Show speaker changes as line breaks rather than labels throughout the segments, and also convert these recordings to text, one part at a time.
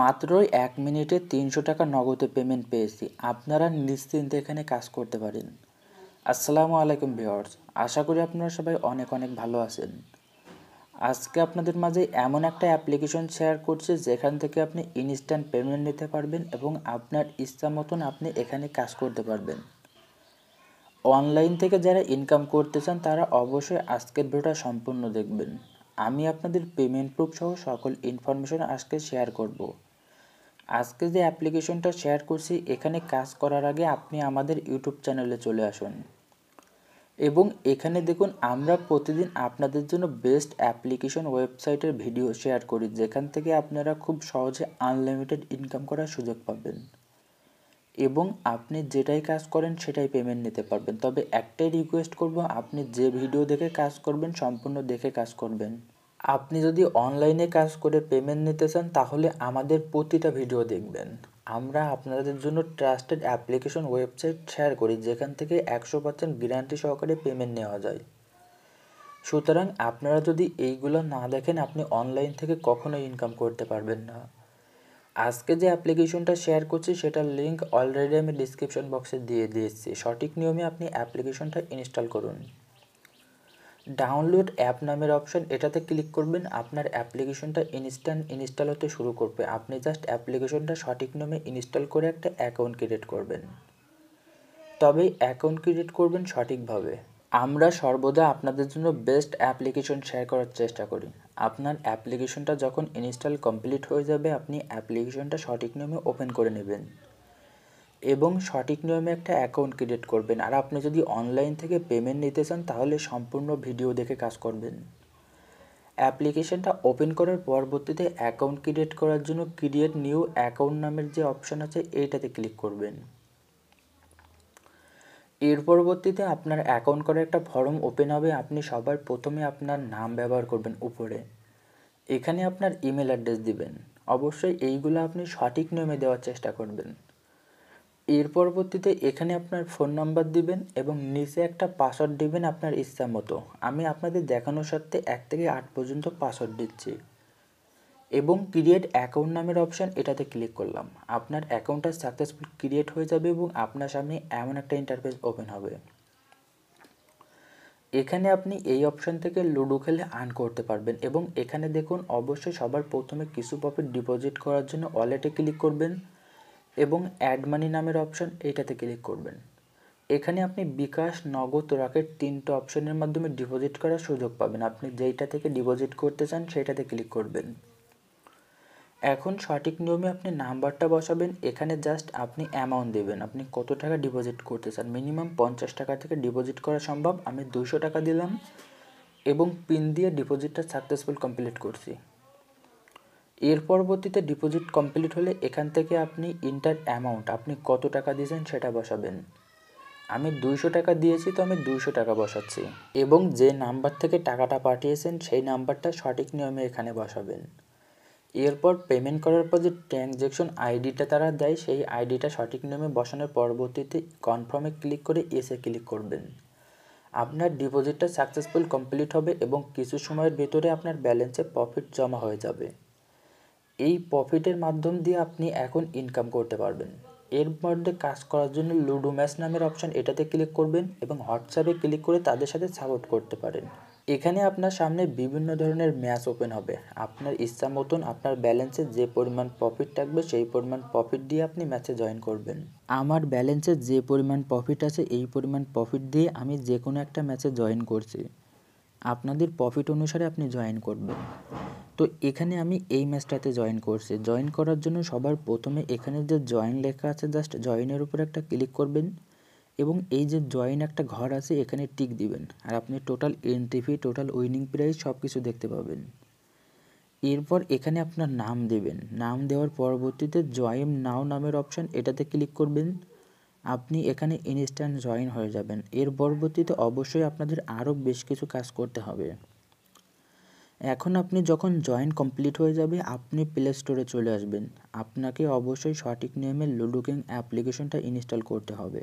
মাত্রই এক মিনিটে তিনশো টাকা নগদে পেমেন্ট পেয়েছি আপনারা নিশ্চিন্তে এখানে কাজ করতে পারেন আসসালামু আলাইকুম ভিওর্স আশা করি আপনারা সবাই অনেক অনেক ভালো আছেন আজকে আপনাদের মাঝে এমন একটা অ্যাপ্লিকেশন শেয়ার করছে যেখান থেকে আপনি ইনস্ট্যান্ট পেমেন্ট নিতে পারবেন এবং আপনার ইচ্ছা মতন আপনি এখানে কাজ করতে পারবেন অনলাইন থেকে যারা ইনকাম করতে চান তারা অবশ্যই আজকের ভিডিওটা সম্পূর্ণ দেখবেন আমি আপনাদের পেমেন্ট প্রুফ সহ সকল ইনফরমেশন আজকে শেয়ার করব। আজকে যে অ্যাপ্লিকেশনটা শেয়ার করছি এখানে কাজ করার আগে আপনি আমাদের ইউটিউব চ্যানেলে চলে আসুন এবং এখানে দেখুন আমরা প্রতিদিন আপনাদের জন্য বেস্ট অ্যাপ্লিকেশন ওয়েবসাইটের ভিডিও শেয়ার করি যেখান থেকে আপনারা খুব সহজে আনলিমিটেড ইনকাম করার সুযোগ পাবেন এবং আপনি যেটাই কাজ করেন সেটাই পেমেন্ট নিতে পারবেন তবে একটাই রিকোয়েস্ট করব আপনি যে ভিডিও দেখে কাজ করবেন সম্পূর্ণ দেখে কাজ করবেন আপনি যদি অনলাইনে কাজ করে পেমেন্ট নিতে চান তাহলে আমাদের প্রতিটা ভিডিও দেখবেন আমরা আপনাদের জন্য ট্রাস্টেড অ্যাপ্লিকেশন ওয়েবসাইট শেয়ার করি যেখান থেকে একশো পার্সেন্ট গ্যারান্টি সহকারে পেমেন্ট নেওয়া যায় সুতরাং আপনারা যদি এইগুলো না দেখেন আপনি অনলাইন থেকে কখনো ইনকাম করতে পারবেন না আজকে যে অ্যাপ্লিকেশনটা শেয়ার করছি সেটার লিঙ্ক অলরেডি আমি ডিসক্রিপশন বক্সে দিয়ে দিয়েছি সঠিক নিয়মে আপনি অ্যাপ্লিকেশনটা ইনস্টল করুন ডাউনলোড অ্যাপ নামের অপশন এটাতে ক্লিক করবেন আপনার অ্যাপ্লিকেশনটা ইনস্ট্যান্ট ইনস্টল হতে শুরু করবে আপনি জাস্ট অ্যাপ্লিকেশনটা সঠিক নিয়মে ইনস্টল করে একটা অ্যাকাউন্ট ক্রিয়েট করবেন তবেই অ্যাকাউন্ট ক্রিয়েট করবেন সঠিকভাবে আমরা সর্বদা আপনাদের জন্য বেস্ট অ্যাপ্লিকেশন শেয়ার করার চেষ্টা করি আপনার অ্যাপ্লিকেশনটা যখন ইনস্টল কমপ্লিট হয়ে যাবে আপনি অ্যাপ্লিকেশনটা সঠিক নিয়মে ওপেন করে নেবেন এবং সঠিক নিয়মে একটা অ্যাকাউন্ট ক্রিয়েট করবেন আর আপনি যদি অনলাইন থেকে পেমেন্ট নিতে চান তাহলে সম্পূর্ণ ভিডিও দেখে কাজ করবেন অ্যাপ্লিকেশনটা ওপেন করার পরবর্তীতে অ্যাকাউন্ট ক্রিয়েট করার জন্য ক্রিয়েট নিউ অ্যাকাউন্ট নামের যে অপশান আছে এইটাতে ক্লিক করবেন এর পরবর্তীতে আপনার অ্যাকাউন্ট করার একটা ফর্ম ওপেন হবে আপনি সবার প্রথমে আপনার নাম ব্যবহার করবেন উপরে এখানে আপনার ইমেল অ্যাড্রেস দিবেন অবশ্যই এইগুলো আপনি সঠিক নিয়মে দেওয়ার চেষ্টা করবেন এর পরবর্তীতে এখানে আপনার ফোন নাম্বার দিবেন এবং নিচে একটা পাসওয়ার্ড দিবেন আপনার ইচ্ছা মতো আমি আপনাদের দেখানোর সত্ত্বে এক থেকে আট পর্যন্ত পাসওয়ার্ড দিচ্ছি এবং ক্রিয়েট অ্যাকাউন্ট নামের অপশান এটাতে ক্লিক করলাম আপনার অ্যাকাউন্টটা সাকসেসফুল ক্রিয়েট হয়ে যাবে এবং আপনার সামনে এমন একটা ইন্টারফেস ওপেন হবে এখানে আপনি এই অপশান থেকে লুডো খেলে আর্ন করতে পারবেন এবং এখানে দেখুন অবশ্যই সবার প্রথমে কিছু প্রফিট ডিপোজিট করার জন্য ওয়ালেটে ক্লিক করবেন এবং অ্যাড মানি নামের অপশান এটাতে ক্লিক করবেন এখানে আপনি বিকাশ নগদ রাকেট তিনটে অপশানের মাধ্যমে ডিপোজিট করার সুযোগ পাবেন আপনি যেইটা থেকে ডিপোজিট করতে চান সেটাতে ক্লিক করবেন এখন সঠিক নিয়মে আপনি নাম্বারটা বসাবেন এখানে জাস্ট আপনি অ্যামাউন্ট দেবেন আপনি কত টাকা ডিপোজিট করতে চান মিনিমাম পঞ্চাশ টাকা থেকে ডিপোজিট করা সম্ভব আমি দুশো টাকা দিলাম এবং পিন দিয়ে ডিপোজিটটা সাকসেসফুল কমপ্লিট করছি এর পরবর্তীতে ডিপোজিট কমপ্লিট হলে এখান থেকে আপনি ইন্টার অ্যামাউন্ট আপনি কত টাকা দিয়েছেন সেটা বসাবেন আমি দুইশো টাকা দিয়েছি তো আমি দুইশো টাকা বসাচ্ছি এবং যে নাম্বার থেকে টাকাটা পাঠিয়েছেন সেই নাম্বারটা সঠিক নিয়মে এখানে বসাবেন এরপর পেমেন্ট করার পর যে ট্রানজ্যাকশন আইডিটা তারা দেয় সেই আইডিটা সঠিক নামে বসানোর পরবর্তীতে কনফার্মে ক্লিক করে এসে ক্লিক করবেন আপনার ডিপোজিটটা সাকসেসফুল কমপ্লিট হবে এবং কিছু সময়ের ভিতরে আপনার ব্যালেন্সে প্রফিট জমা হয়ে যাবে এই প্রফিটের মাধ্যম দিয়ে আপনি এখন ইনকাম করতে পারবেন এর মধ্যে কাজ করার জন্য লুডো ম্যাচ নামের অপশন এটাতে ক্লিক করবেন এবং হোয়াটসঅ্যাপে ক্লিক করে তাদের সাথে সাপোর্ট করতে পারেন এখানে আপনার সামনে বিভিন্ন ধরনের ম্যাচ ওপেন হবে আপনার ইচ্ছা মতন আপনার ব্যালেন্সে যে পরিমাণ প্রফিট থাকবে সেই পরিমাণ প্রফিট দিয়ে আপনি ম্যাচে জয়েন করবেন আমার ব্যালেন্সে যে পরিমাণ প্রফিট আছে এই পরিমাণ প্রফিট দিয়ে আমি যে কোনো একটা ম্যাচে জয়েন করছি আপনাদের প্রফিট অনুসারে আপনি জয়েন করবেন তো এখানে আমি এই ম্যাচটাতে জয়েন করছি জয়েন করার জন্য সবার প্রথমে এখানে যে জয়েন লেখা আছে জাস্ট জয়েনের উপর একটা ক্লিক করবেন এবং এই যে জয়েন একটা ঘর আছে এখানে টিক দিবেন আর আপনি total entry fee total winning price সব কিছু দেখতে পাবেন এরপর এখানে আপনার নাম দেবেন নাম দেওয়ার পরবর্তীতে জয়েন নাও নামের অপশান এটাতে ক্লিক করবেন আপনি এখানে ইনস্ট্যান্ট জয়েন হয়ে যাবেন এর পরবর্তীতে অবশ্যই আপনাদের আরও বেশ কিছু কাজ করতে হবে এখন আপনি যখন জয়েন কমপ্লিট হয়ে যাবে আপনি প্লে স্টোরে চলে আসবেন আপনাকে অবশ্যই সঠিক নিয়মে লুডুকিং অ্যাপ্লিকেশনটা ইনস্টল করতে হবে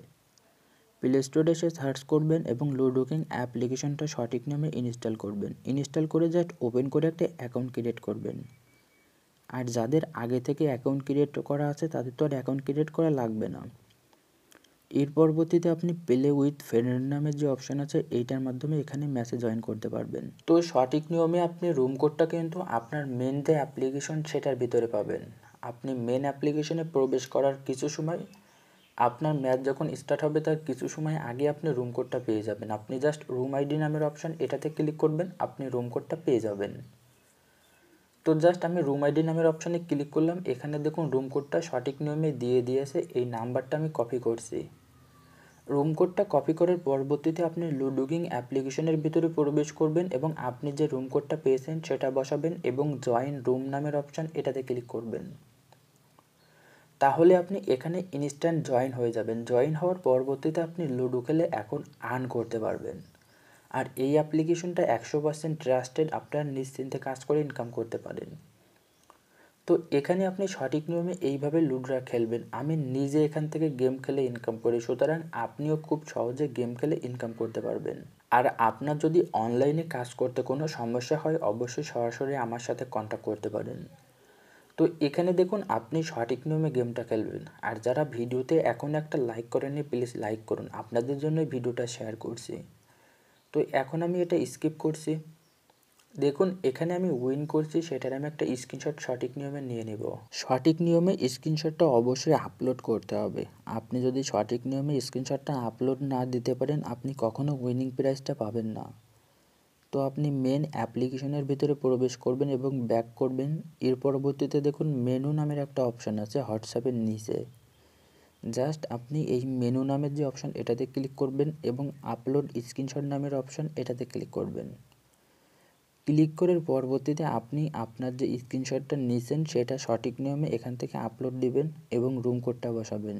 প্লে স্টোরে এসে সার্চ করবেন এবং লুডোকিং অ্যাপ্লিকেশনটা সঠিক নামে ইনস্টল করবেন ইনস্টল করে জাস্ট ওপেন করে একটা অ্যাকাউন্ট ক্রিয়েট করবেন আর যাদের আগে থেকে অ্যাকাউন্ট ক্রিয়েট করা আছে তাদের তো আর অ্যাকাউন্ট ক্রিয়েট করা লাগবে না এর পরবর্তীতে আপনি প্লে উইথ ফ্রেন্ড নামের যে অপশন আছে এইটার মাধ্যমে এখানে ম্যাসেজ জয়েন করতে পারবেন তো সঠিক নিয়মে আপনি রুম কোডটা কিন্তু আপনার মেন যে অ্যাপ্লিকেশন সেটার ভিতরে পাবেন আপনি মেন অ্যাপ্লিকেশনে প্রবেশ করার কিছু সময় আপনার ম্যাচ যখন স্টার্ট হবে তার কিছু সময় আগে আপনি রুম কোডটা পেয়ে যাবেন আপনি জাস্ট রুম আইডি নামের অপশান এটাতে ক্লিক করবেন আপনি রুম কোডটা পেয়ে যাবেন তো জাস্ট আমি রুম আইডি নামের অপশানে ক্লিক করলাম এখানে দেখুন রুম কোডটা সঠিক নিয়মে দিয়ে দিয়েছে এই নাম্বারটা আমি কপি করছি রুম কোডটা কপি করার পরবর্তীতে আপনি লুডুগিং অ্যাপ্লিকেশনের ভিতরে প্রবেশ করবেন এবং আপনি যে রুম কোডটা পেয়েছেন সেটা বসাবেন এবং জয়েন রুম নামের অপশান এটাতে ক্লিক করবেন তাহলে আপনি এখানে ইনস্ট্যান্ট জয়েন হয়ে যাবেন জয়েন হওয়ার পরবর্তীতে আপনি লুডো খেলে এখন আর্ন করতে পারবেন আর এই অ্যাপ্লিকেশনটা একশো পার্সেন্ট ট্রাস্টেড আপনার নিশ্চিন্তে কাজ করে ইনকাম করতে পারেন তো এখানে আপনি সঠিক নিয়মে এইভাবে লুডোরা খেলবেন আমি নিজে এখান থেকে গেম খেলে ইনকাম করি সুতরাং আপনিও খুব সহজে গেম খেলে ইনকাম করতে পারবেন আর আপনার যদি অনলাইনে কাজ করতে কোনো সমস্যা হয় অবশ্যই সরাসরি আমার সাথে কন্ট্যাক্ট করতে পারেন তো এখানে দেখুন আপনি সঠিক নিয়মে গেমটা খেলবেন আর যারা ভিডিওতে এখন একটা লাইক করেনি প্লিজ লাইক করুন আপনাদের জন্য ভিডিওটা শেয়ার করছি তো এখন আমি এটা স্কিপ করছি দেখুন এখানে আমি উইন করছি সেটার আমি একটা স্ক্রিনশট সঠিক নিয়মে নিয়ে নেব সঠিক নিয়মে স্ক্রিনশটটা অবশ্যই আপলোড করতে হবে আপনি যদি সঠিক নিয়মে স্ক্রিনশটটা আপলোড না দিতে পারেন আপনি কখনো উইনিং প্রাইজটা পাবেন না তো আপনি মেন অ্যাপ্লিকেশনের ভিতরে প্রবেশ করবেন এবং ব্যাক করবেন এর পরবর্তীতে দেখুন মেনু নামের একটা অপশান আছে হোয়াটসঅ্যাপের নিচে জাস্ট আপনি এই মেনু নামের যে অপশান এটাতে ক্লিক করবেন এবং আপলোড স্ক্রিনশট নামের অপশান এটাতে ক্লিক করবেন ক্লিক করার পরবর্তীতে আপনি আপনার যে স্ক্রিনশটটা নিয়েছেন সেটা সঠিক নিয়মে এখান থেকে আপলোড দিবেন এবং রুম কোডটা বসাবেন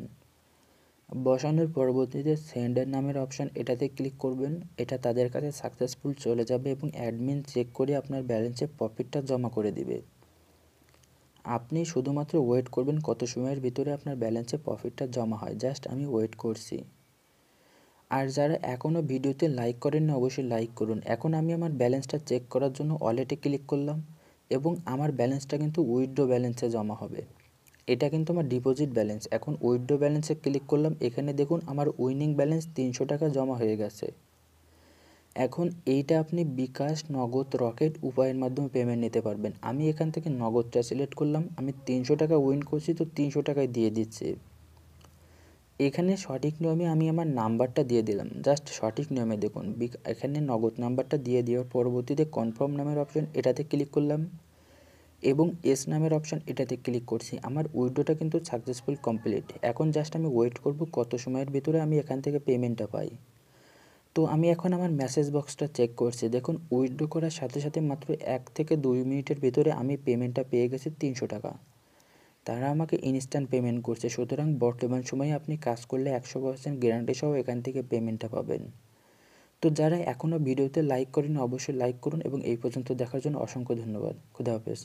বসানোর পরবর্তীতে সেন্ডার নামের অপশান এটাতে ক্লিক করবেন এটা তাদের কাছে সাকসেসফুল চলে যাবে এবং অ্যাডমিন চেক করে আপনার ব্যালেন্সে প্রফিটটা জমা করে দিবে আপনি শুধুমাত্র ওয়েট করবেন কত সময়ের ভিতরে আপনার ব্যালেন্সে প্রফিটটা জমা হয় জাস্ট আমি ওয়েট করছি আর যারা এখনও ভিডিওতে লাইক করেন না অবশ্যই লাইক করুন এখন আমি আমার ব্যালেন্সটা চেক করার জন্য ওয়ালেটে ক্লিক করলাম এবং আমার ব্যালেন্সটা কিন্তু উইথড্র ব্যালেন্সে জমা হবে এটা কিন্তু আমার ডিপোজিট ব্যালেন্স এখন উইথড্রো ব্যালেন্সে ক্লিক করলাম এখানে দেখুন আমার উইনিং ব্যালেন্স তিনশো টাকা জমা হয়ে গেছে এখন এইটা আপনি বিকাশ নগদ রকেট উপায়ের মাধ্যমে পেমেন্ট নিতে পারবেন আমি এখান থেকে নগদটা সিলেক্ট করলাম আমি তিনশো টাকা উইন করছি তো তিনশো টাকায় দিয়ে দিচ্ছি এখানে সঠিক নিয়মে আমি আমার নাম্বারটা দিয়ে দিলাম জাস্ট সঠিক নিয়মে দেখুন এখানে নগদ নাম্বারটা দিয়ে দেওয়ার পরবর্তীতে কনফার্ম নামের অপশন এটাতে ক্লিক করলাম এবং এস নামের অপশন এটাতে ক্লিক করছি আমার উইডোটা কিন্তু সাকসেসফুল কমপ্লিট এখন জাস্ট আমি ওয়েট করব কত সময়ের ভিতরে আমি এখান থেকে পেমেন্টটা পাই তো আমি এখন আমার মেসেজ বক্সটা চেক করছি দেখুন উইড্রো করার সাথে সাথে মাত্র এক থেকে দুই মিনিটের ভিতরে আমি পেমেন্টটা পেয়ে গেছি তিনশো টাকা তারা আমাকে ইনস্ট্যান্ট পেমেন্ট করছে সুতরাং বর্তমান সময়ে আপনি কাজ করলে একশো পার্সেন্ট গ্যারান্টি সহ এখান থেকে পেমেন্টটা পাবেন তো যারা এখনও ভিডিওতে লাইক করেন অবশ্যই লাইক করুন এবং এই পর্যন্ত দেখার জন্য অসংখ্য ধন্যবাদ খুদাহাফেজ